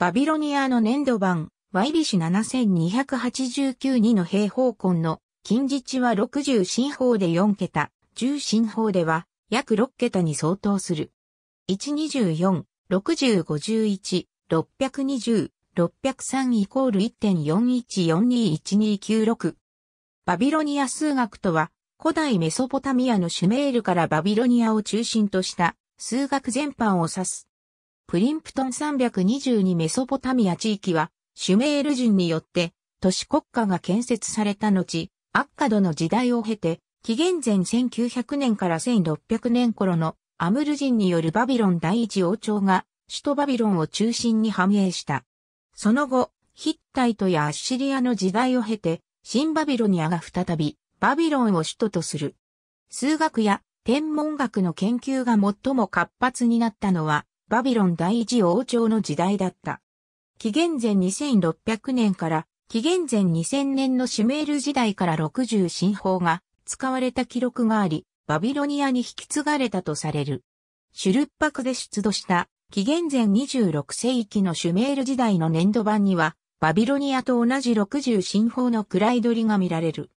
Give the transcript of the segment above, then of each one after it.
バビロニアの粘土版、ワイリシ7289-2の平方根の近日は60進法で4桁、10進法では約6桁に相当する。124、6051、620、603イコール1.41421296。バビロニア数学とは、古代メソポタミアのシュメールからバビロニアを中心とした数学全般を指すプリンプトン322メソポタミア地域は、シュメール人によって、都市国家が建設された後、アッカドの時代を経て、紀元前1900年から1600年頃のアムル人によるバビロン第一王朝が首都バビロンを中心に繁栄した。その後、ヒッタイトやアッシリアの時代を経て、新バビロニアが再びバビロンを首都とする。数学や天文学の研究が最も活発になったのはバビロン第一王朝の時代だった。紀元前2600年から紀元前2000年のシュメール時代から60神法が使われた記録があり、バビロニアに引き継がれたとされる。シュルッパクで出土した紀元前26世紀のシュメール時代の粘土版には、バビロニアと同じ60神法の位取りが見られる。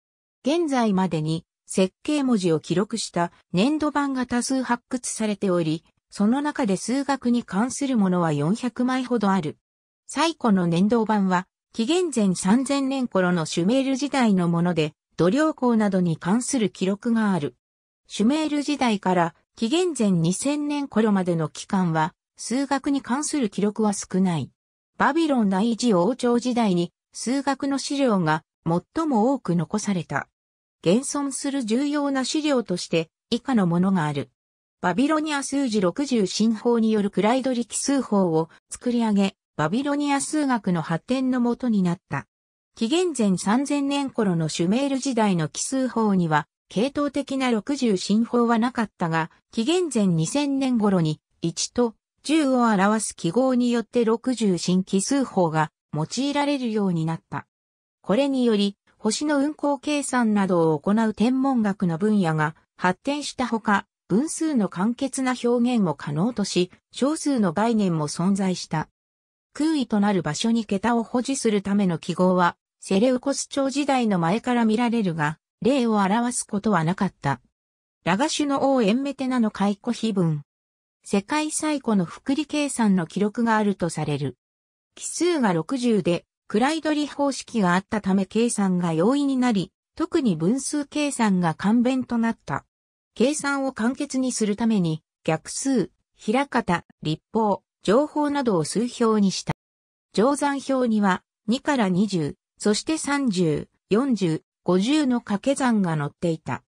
現在までに設計文字を記録した粘土版が多数発掘されており、その中で数学に関するものは400枚ほどある。最古の年度版は、紀元前3000年頃のシュメール時代のもので、土量校などに関する記録がある。シュメール時代から紀元前2000年頃までの期間は、数学に関する記録は少ない。バビロン第一王朝時代に数学の資料が最も多く残された。現存する重要な資料として以下のものがある。バビロニア数字60進法によるクライド力数法を作り上げ、バビロニア数学の発展のもとになった。紀元前3000年頃のシュメール時代の奇数法には、系統的な60進法はなかったが、紀元前2000年頃に1と10を表す記号によって60進奇数法が用いられるようになった。これにより、星の運行計算などを行う天文学の分野が発展したほか、分数の簡潔な表現も可能とし、小数の概念も存在した。空位となる場所に桁を保持するための記号は、セレウコス朝時代の前から見られるが、例を表すことはなかった。ラガシュの王エンメテナの解雇碑文。世界最古の複利計算の記録があるとされる。奇数が60で、クライドリ方式があったため計算が容易になり、特に分数計算が簡便となった。計算を簡潔にするために、逆数、平方、立方、情報などを数表にした。乗算表には、2から20、そして30、40、50の掛け算が載っていた。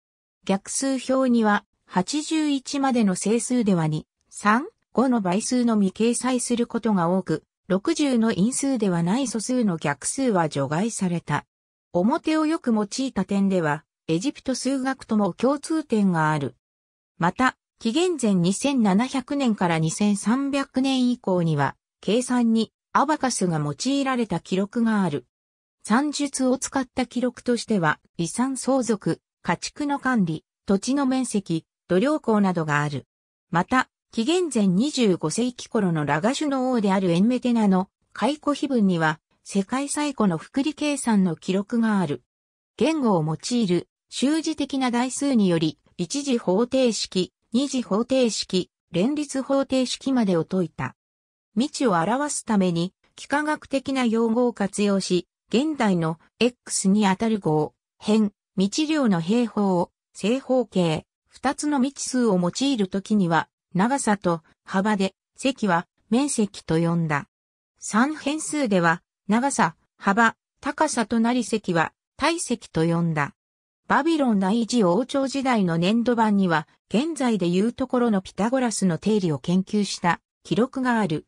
逆数表には、81までの整数では2、3、5の倍数のみ掲載することが多く、60の因数ではない素数の逆数は除外された。表をよく用いた点では、エジプト数学とも共通点がある。また、紀元前2700年から2300年以降には、計算にアバカスが用いられた記録がある。算術を使った記録としては、遺産相続、家畜の管理、土地の面積、土量港などがある。また、紀元前25世紀頃のラガシュの王であるエンメテナの解雇碑文には、世界最古の複利計算の記録がある。言語を用いる周辞的な台数により、一次方程式、二次方程式、連立方程式までを解いた。未知を表すために、幾何学的な用語を活用し、現代の X にあたる号、辺、未知量の平方を正方形、二つの未知数を用いるときには、長さと幅で、積は面積と呼んだ。三変数では、長さ、幅、高さとなり積は体積と呼んだ。バビロン内治王朝時代の年度版には、現在でいうところのピタゴラスの定理を研究した記録がある。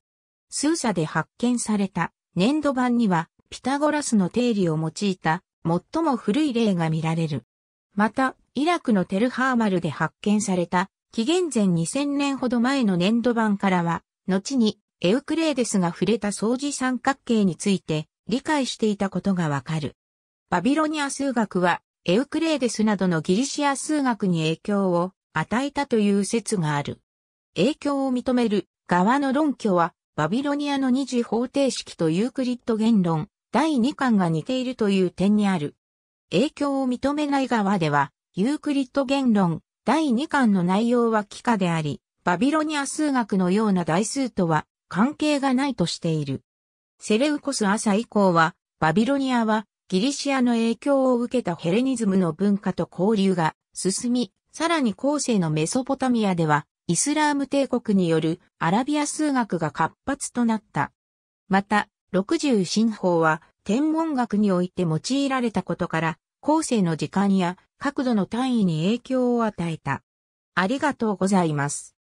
スーサで発見された年度版には、ピタゴラスの定理を用いた最も古い例が見られる。また、イラクのテルハーマルで発見された、紀元前2000年ほど前の年度版からは、後にエウクレーデスが触れた相似三角形について理解していたことがわかる。バビロニア数学はエウクレーデスなどのギリシア数学に影響を与えたという説がある。影響を認める側の論拠は、バビロニアの二次方程式とユークリッド言論第2巻が似ているという点にある。影響を認めない側では、ユークリッド言論第2巻の内容は幾何であり、バビロニア数学のような代数とは関係がないとしている。セレウコス朝以降は、バビロニアはギリシアの影響を受けたヘレニズムの文化と交流が進み、さらに後世のメソポタミアでは、イスラーム帝国によるアラビア数学が活発となった。また、六十神法は天文学において用いられたことから、後世の時間や角度の単位に影響を与えた。ありがとうございます。